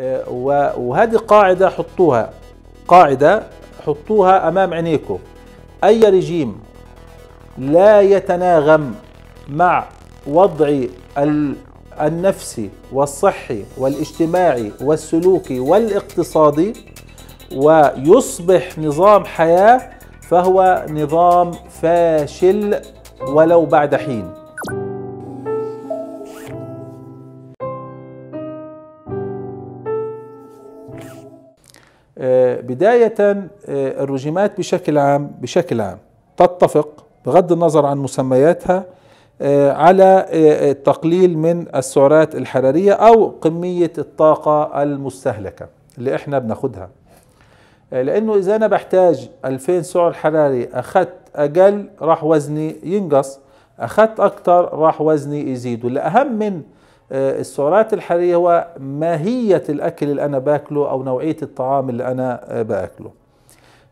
آه، وهذه قاعدة حطوها قاعدة حطوها أمام عينيكم أي رجيم لا يتناغم مع وضع النفسي والصحي والاجتماعي والسلوكي والاقتصادي ويصبح نظام حياة فهو نظام فاشل ولو بعد حين آه، بداية آه، الرجيمات بشكل عام بشكل عام تتفق بغض النظر عن مسمياتها آه، على التقليل من السعرات الحرارية أو قمية الطاقة المستهلكة اللي احنا بناخدها لأنه إذا أنا بحتاج 2000 سعر حراري أخذت أقل راح وزني ينقص أخذت أكثر راح وزني يزيد والأهم من آه، السعرات الحرارية هو ماهية الأكل اللي أنا باكله أو نوعية الطعام اللي أنا آه، باكله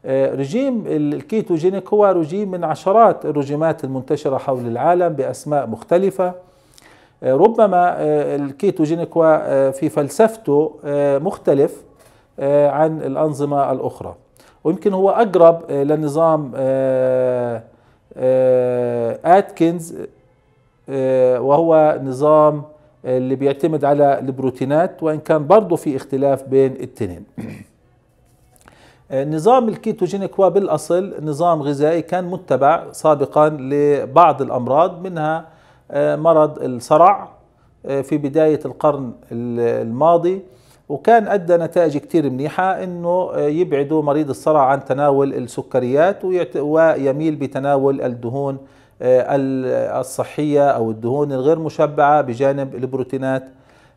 آه، رجيم الكيتوجينيك هو رجيم من عشرات الرجيمات المنتشرة حول العالم بأسماء مختلفة ربما الكيتوجينيك هو في فلسفته مختلف عن الأنظمة الأخرى ويمكن هو أقرب لنظام آتكنز وهو نظام اللي بيعتمد على البروتينات وإن كان برضه في اختلاف بين التنين نظام الكيتوجينيك هو بالأصل نظام غذائي كان متبع سابقا لبعض الأمراض منها آه، مرض الصرع آه، في بداية القرن الماضي وكان أدى نتائج كثير منيحة أنه آه، يبعدوا مريض الصرع عن تناول السكريات ويميل بتناول الدهون آه، الصحية أو الدهون الغير مشبعة بجانب البروتينات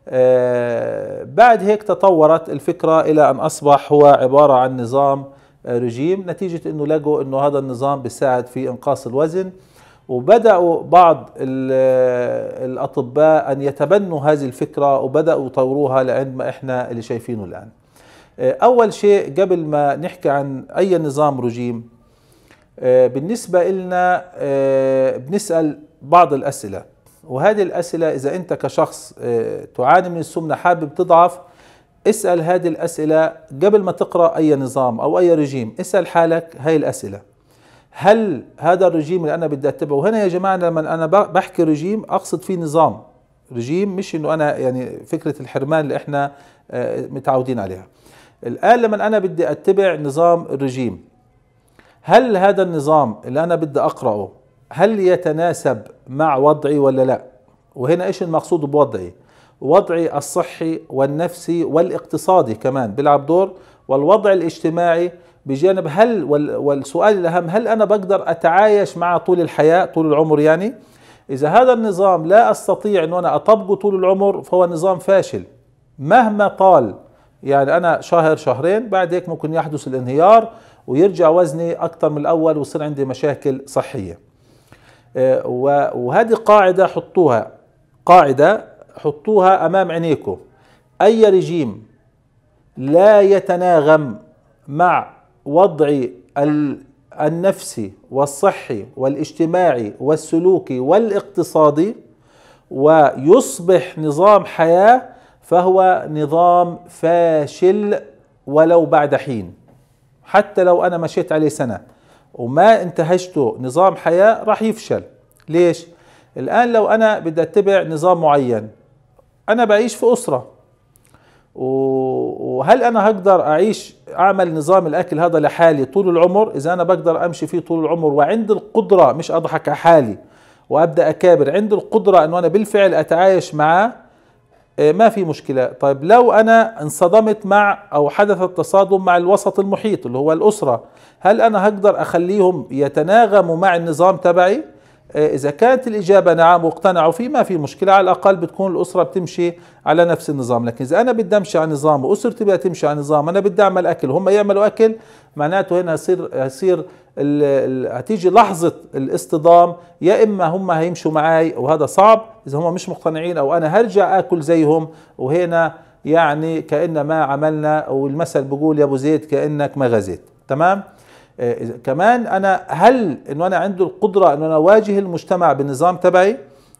آه، بعد هيك تطورت الفكرة إلى أن أصبح هو عبارة عن نظام آه، رجيم نتيجة أنه لقوا أنه هذا النظام بيساعد في إنقاص الوزن وبدأوا بعض الأطباء أن يتبنوا هذه الفكرة وبدأوا يطوروها لعند ما إحنا اللي شايفينه الآن أول شيء قبل ما نحكي عن أي نظام رجيم آه، بالنسبة لنا آه، بنسأل بعض الأسئلة وهذه الأسئلة إذا أنت كشخص آه، تعاني من السمنة حابب تضعف اسأل هذه الأسئلة قبل ما تقرأ أي نظام أو أي رجيم اسأل حالك هاي الأسئلة هل هذا الرجيم اللي أنا بدي أتبعه وهنا يا جماعة لما أنا بحكي رجيم أقصد فيه نظام رجيم مش إنه أنا يعني فكرة الحرمان اللي إحنا متعودين عليها الآن لما أنا بدي أتبع نظام الرجيم هل هذا النظام اللي انا بدي اقراه هل يتناسب مع وضعي ولا لا وهنا ايش المقصود بوضعي وضعي الصحي والنفسي والاقتصادي كمان بيلعب دور والوضع الاجتماعي بجانب هل والسؤال الاهم هل انا بقدر اتعايش مع طول الحياه طول العمر يعني اذا هذا النظام لا استطيع ان انا اطبقه طول العمر فهو نظام فاشل مهما طال يعني انا شهر شهرين بعد هيك ممكن يحدث الانهيار ويرجع وزني اكثر من الأول ويصير عندي مشاكل صحية آه، وهذه قاعدة حطوها قاعدة حطوها أمام عينيكم أي رجيم لا يتناغم مع وضع النفسي والصحي والاجتماعي والسلوكي والاقتصادي ويصبح نظام حياة فهو نظام فاشل ولو بعد حين حتى لو أنا مشيت عليه سنة وما انتهجته نظام حياة راح يفشل ليش؟ الآن لو أنا بدي أتبع نظام معين أنا بعيش في أسرة وهل أنا هقدر أعيش أعمل نظام الأكل هذا لحالي طول العمر إذا أنا بقدر أمشي فيه طول العمر وعندي القدرة مش أضحك على حالي وأبدأ أكابر عندي القدرة أنه أنا بالفعل أتعايش معاه إيه، ما في مشكله طيب لو انا انصدمت مع او حدث التصادم مع الوسط المحيط اللي هو الاسره هل انا هقدر اخليهم يتناغموا مع النظام تبعي آه، إذا كانت الإجابة نعم واقتنعوا فيه ما في مشكلة على الأقل بتكون الأسرة بتمشي على نفس النظام لكن إذا أنا بدي أمشي على نظام وأسرتي بدها تمشي على نظام أنا بدي أعمل أكل هم يعملوا أكل معناته هنا هصير هصير هتيجي لحظة الاصطدام يا إما هم هيمشوا معي وهذا صعب إذا هم مش مقتنعين أو أنا هرجع آكل زيهم وهنا يعني كأن ما عملنا والمثل بقول يا أبو زيد كأنك ما غزيت تمام؟ كمان انا هل انه انا عندي القدره انه انا اواجه المجتمع بالنظام تبعي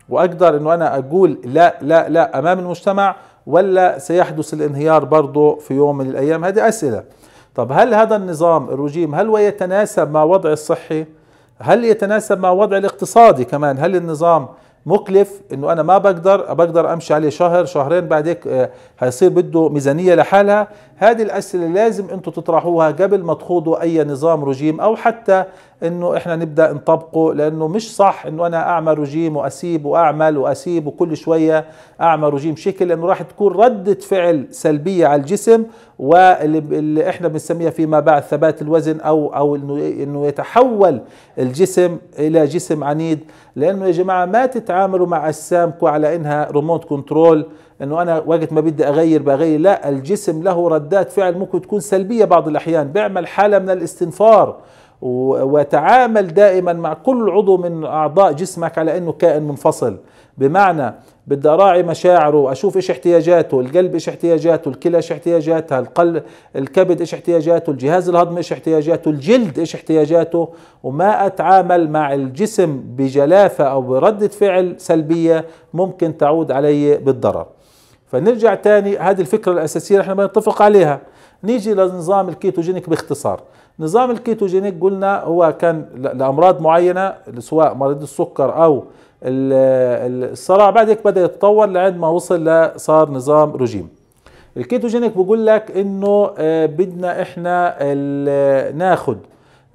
واقدر انه انا اقول لا لا لا امام المجتمع ولا سيحدث الانهيار برضه في يوم من الايام هذه اسئله طب هل هذا النظام الرجيم هل هو يتناسب مع وضع الصحي هل يتناسب مع وضع الاقتصادي كمان هل النظام مكلف انه انا ما بقدر بقدر امشي عليه شهر شهرين بعد هيك آه، هيصير بده ميزانيه لحالها هذه الأسئلة لازم أنتم تطرحوها قبل ما تخوضوا أي نظام رجيم أو حتى أنه إحنا نبدأ نطبقه لأنه مش صح أنه أنا أعمل رجيم وأسيب وأعمل وأسيب وكل شوية أعمل رجيم شكل لأنه راح تكون ردة فعل سلبية على الجسم واللي احنا بنسميها فيما بعد ثبات الوزن او او انه يتحول الجسم الى جسم عنيد لانه يا جماعه ما تتعاملوا مع اجسامكم على انها ريموت كنترول انه انا وقت ما بدي اغير بغير لا الجسم له ردات فعل ممكن تكون سلبيه بعض الاحيان بيعمل حاله من الاستنفار وتعامل دائما مع كل عضو من اعضاء جسمك على انه كائن منفصل بمعنى بدي اراعي مشاعره اشوف ايش احتياجاته القلب ايش احتياجاته الكلى ايش احتياجاتها القلب الكبد ايش احتياجاته الجهاز الهضمي ايش احتياجاته الجلد ايش احتياجاته وما اتعامل مع الجسم بجلافه او برده فعل سلبيه ممكن تعود علي بالضرر فنرجع تاني هذه الفكرة الأساسية احنا نتفق عليها نيجي لنظام الكيتوجينيك باختصار نظام الكيتوجينيك قلنا هو كان لأمراض معينة سواء مريض السكر أو الصرع بعد هيك بدأ يتطور لعند ما وصل لصار نظام رجيم الكيتوجينيك بقول لك انه آه، بدنا احنا ناخد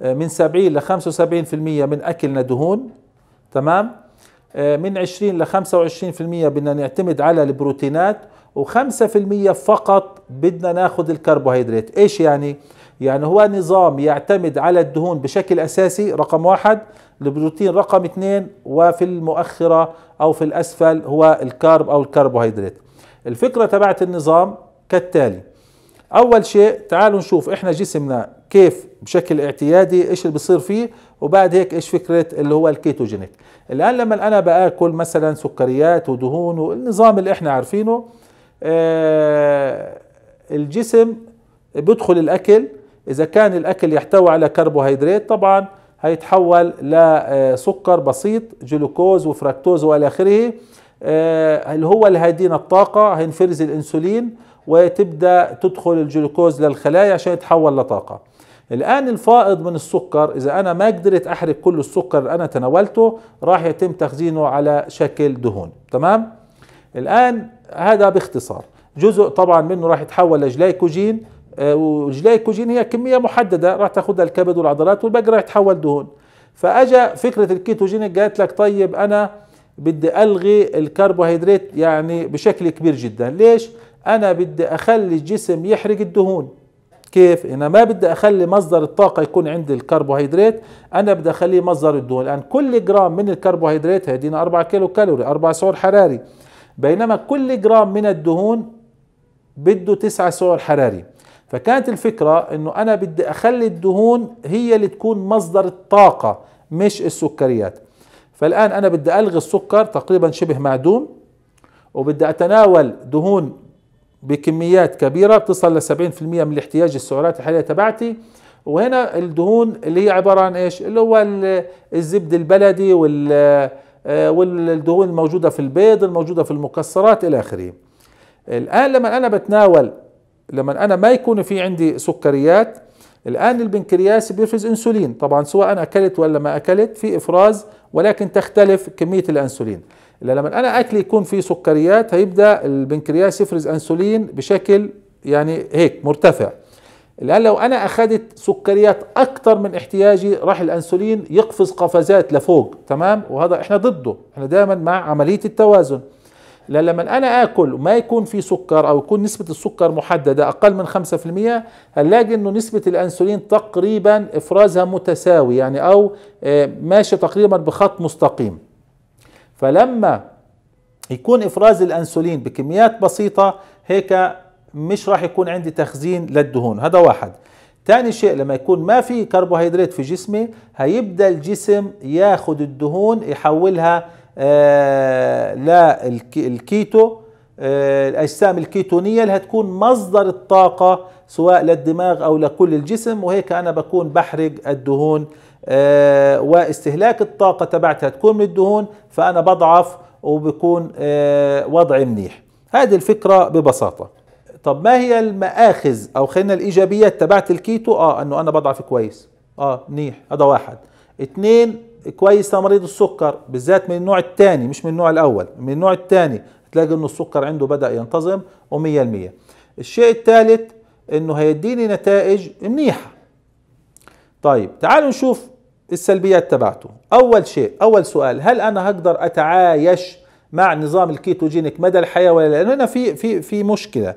آه، من 70 ل 75% من اكلنا دهون تمام آه، من 20 ل 25% بدنا نعتمد على البروتينات و5% فقط بدنا ناخذ الكربوهيدرات ايش يعني يعني هو نظام يعتمد على الدهون بشكل اساسي رقم واحد البروتين رقم اثنين وفي المؤخرة او في الاسفل هو الكارب او الكربوهيدرات الفكرة تبعت النظام كالتالي اول شيء تعالوا نشوف احنا جسمنا كيف بشكل اعتيادي ايش اللي بصير فيه وبعد هيك ايش فكره اللي هو الكيتوجينيك الان لما انا باكل مثلا سكريات ودهون والنظام اللي احنا عارفينه آه الجسم بدخل الاكل اذا كان الاكل يحتوي على كربوهيدرات طبعا هيتحول لسكر آه، بسيط جلوكوز وفركتوز والى اخره آه اللي هو اللي هيدينا الطاقه هينفرز الانسولين وتبدا تدخل الجلوكوز للخلايا عشان يتحول لطاقه الان الفائض من السكر اذا انا ما قدرت احرق كل السكر اللي انا تناولته راح يتم تخزينه على شكل دهون تمام الان هذا باختصار جزء طبعا منه راح يتحول لجلايكوجين آه، والجلايكوجين هي كميه محدده راح تاخذها الكبد والعضلات والباقي راح يتحول دهون فاجا فكره الكيتوجين قالت لك طيب انا بدي الغي الكربوهيدرات يعني بشكل كبير جدا ليش انا بدي اخلي الجسم يحرق الدهون كيف انا ما بدي اخلي مصدر الطاقه يكون عندي الكربوهيدرات انا بدي اخليه مصدر الدهون لان كل جرام من الكربوهيدرات هيدينا 4 كيلو كالوري 4 سعر حراري بينما كل جرام من الدهون بده 9 سعر حراري فكانت الفكره انه انا بدي اخلي الدهون هي اللي تكون مصدر الطاقه مش السكريات فالان انا بدي الغي السكر تقريبا شبه معدوم وبدي اتناول دهون بكميات كبيره بتصل ل 70% من الاحتياج السعرات الحاليه تبعتي وهنا الدهون اللي هي عباره عن ايش؟ اللي هو الزبد البلدي وال آه، والدهون الموجوده في البيض الموجوده في المكسرات الى اخره. الان لما انا بتناول لما انا ما يكون في عندي سكريات الان البنكرياس بيفرز انسولين طبعا سواء أنا اكلت ولا ما اكلت في افراز ولكن تختلف كميه الانسولين. إلا لما أنا أكلي يكون فيه سكريات هيبدأ البنكرياس يفرز أنسولين بشكل يعني هيك مرتفع الآن لو أنا أخذت سكريات اكثر من احتياجي راح الأنسولين يقفز قفزات لفوق تمام وهذا إحنا ضده إحنا دائما مع عملية التوازن لما أنا آكل وما يكون في سكر أو يكون نسبة السكر محددة أقل من 5% هنلاقي أنه نسبة الأنسولين تقريبا إفرازها متساوي يعني أو آه، ماشي تقريبا بخط مستقيم فلما يكون افراز الانسولين بكميات بسيطه هيك مش راح يكون عندي تخزين للدهون هذا واحد ثاني شيء لما يكون ما في كربوهيدرات في جسمي هيبدا الجسم ياخذ الدهون يحولها آه للكيتو آه الاجسام الكيتونيه اللي هتكون مصدر الطاقه سواء للدماغ او لكل الجسم وهيك انا بكون بحرق الدهون آه، واستهلاك الطاقة تبعتها تكون من الدهون فأنا بضعف وبكون آه، وضعي منيح هذه الفكرة ببساطة طب ما هي المآخذ أو خلينا الإيجابيات تبعت الكيتو آه أنه أنا بضعف كويس آه منيح هذا واحد اثنين كويس لمريض السكر بالذات من النوع الثاني مش من النوع الأول من النوع الثاني تلاقي أنه السكر عنده بدأ ينتظم ومية المية الشيء الثالث أنه هيديني نتائج منيحة طيب تعالوا نشوف السلبيات تبعته أول شيء أول سؤال هل أنا هقدر أتعايش مع نظام الكيتوجينيك مدى الحياة ولا لأن أنا في, في, في مشكلة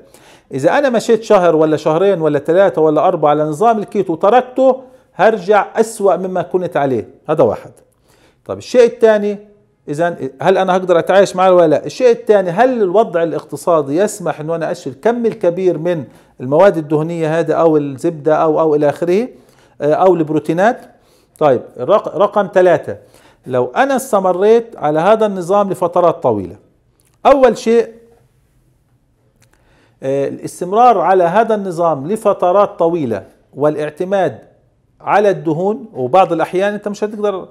إذا أنا مشيت شهر ولا شهرين ولا ثلاثة ولا أربعة على نظام الكيتو وتركته هرجع أسوأ مما كنت عليه هذا واحد طيب الشيء الثاني إذا هل أنا هقدر أتعايش معه ولا لا؟ الشيء الثاني هل الوضع الاقتصادي يسمح إنه أنا أشيل كم الكبير من المواد الدهنية هذا أو الزبدة أو أو إلى آخره آه، أو البروتينات طيب رقم ثلاثة لو أنا استمريت على هذا النظام لفترات طويلة أول شيء آه، الاستمرار على هذا النظام لفترات طويلة والاعتماد على الدهون وبعض الأحيان أنت مش هتقدر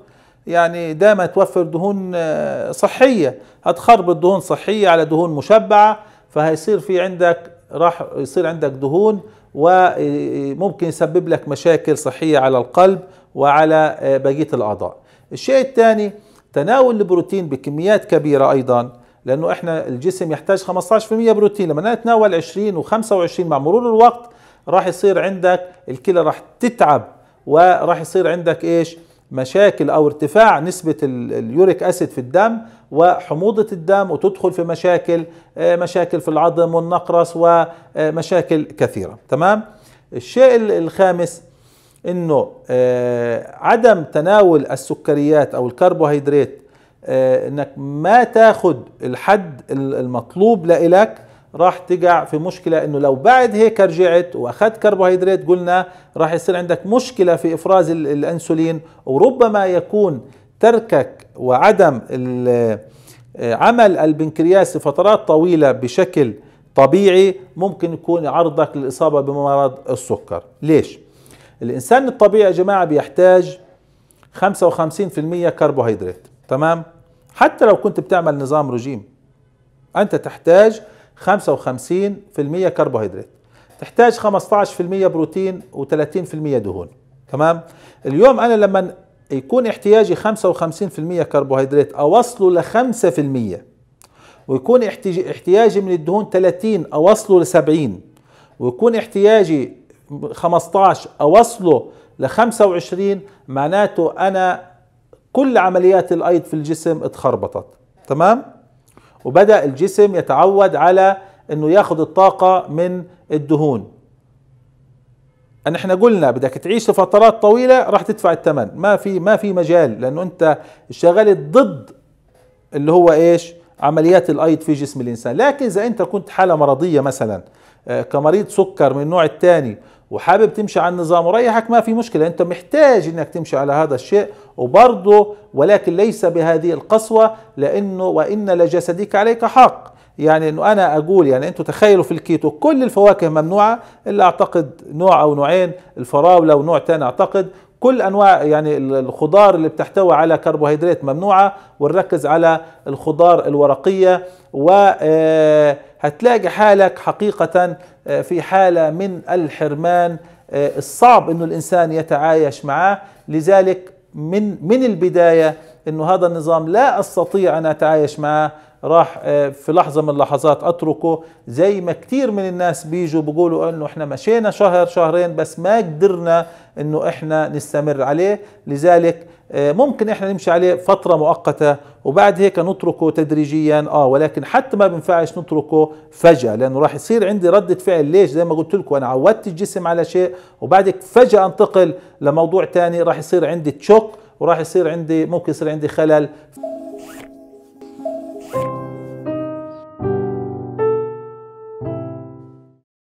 يعني دائما توفر دهون آه، صحية هتخربط دهون صحية على دهون مشبعة فهيصير في عندك راح يصير عندك دهون وممكن يسبب لك مشاكل صحية على القلب وعلى آه، بقية الأعضاء الشيء الثاني تناول البروتين بكميات كبيرة أيضا لأنه إحنا الجسم يحتاج 15% بروتين لما نتناول 20 و25 مع مرور الوقت راح يصير عندك الكلى راح تتعب وراح يصير عندك إيش مشاكل أو ارتفاع نسبة اليوريك أسيد في الدم وحموضة الدم وتدخل في مشاكل آه، مشاكل في العظم والنقرس ومشاكل آه، كثيرة تمام الشيء الخامس انه آه، عدم تناول السكريات او الكربوهيدرات آه، انك ما تاخد الحد المطلوب لإلك راح تقع في مشكلة انه لو بعد هيك رجعت واخذت كربوهيدرات قلنا راح يصير عندك مشكلة في افراز الانسولين وربما يكون تركك وعدم آه، عمل البنكرياس لفترات طويلة بشكل طبيعي ممكن يكون عرضك للإصابة بمرض السكر ليش؟ الانسان الطبيعي يا جماعه بيحتاج 55% كربوهيدرات تمام حتى لو كنت بتعمل نظام رجيم انت تحتاج 55% كربوهيدرات تحتاج 15% بروتين و30% دهون تمام اليوم انا لما يكون احتياجي 55% كربوهيدرات اوصله ل 5% ويكون احتياجي من الدهون 30 اوصله ل 70 ويكون احتياجي 15 اوصله ل 25 معناته انا كل عمليات الايض في الجسم اتخربطت تمام وبدا الجسم يتعود على انه ياخذ الطاقه من الدهون ان احنا قلنا بدك تعيش لفترات طويله راح تدفع الثمن ما في ما في مجال لانه انت اشتغلت ضد اللي هو ايش عمليات الايض في جسم الانسان لكن اذا انت كنت حاله مرضيه مثلا آه، كمريض سكر من النوع الثاني وحابب تمشي على النظام وريحك ما في مشكلة أنت محتاج أنك تمشي على هذا الشيء وبرضه ولكن ليس بهذه القسوة لأنه وإن لجسدك عليك حق يعني انه انا اقول يعني انتم تخيلوا في الكيتو كل الفواكه ممنوعه الا اعتقد نوع او نوعين الفراوله ونوع ثاني اعتقد كل انواع يعني الخضار اللي بتحتوي على كربوهيدرات ممنوعه ونركز على الخضار الورقيه و آه، هتلاقي حالك حقيقة آه، في حالة من الحرمان آه، الصعب انه الانسان يتعايش معاه لذلك من من البداية انه هذا النظام لا استطيع ان اتعايش معه راح آه، في لحظة من اللحظات أتركه زي ما كتير من الناس بيجوا بيقولوا أنه إحنا مشينا شهر شهرين بس ما قدرنا أنه إحنا نستمر عليه لذلك آه، ممكن إحنا نمشي عليه فترة مؤقتة وبعد هيك نتركه تدريجيا آه ولكن حتى ما بنفعش نتركه فجأة لأنه راح يصير عندي ردة فعل ليش زي ما قلت لكم أنا عودت الجسم على شيء وبعدك فجأة أنتقل لموضوع تاني راح يصير عندي تشوك وراح يصير عندي ممكن يصير عندي خلل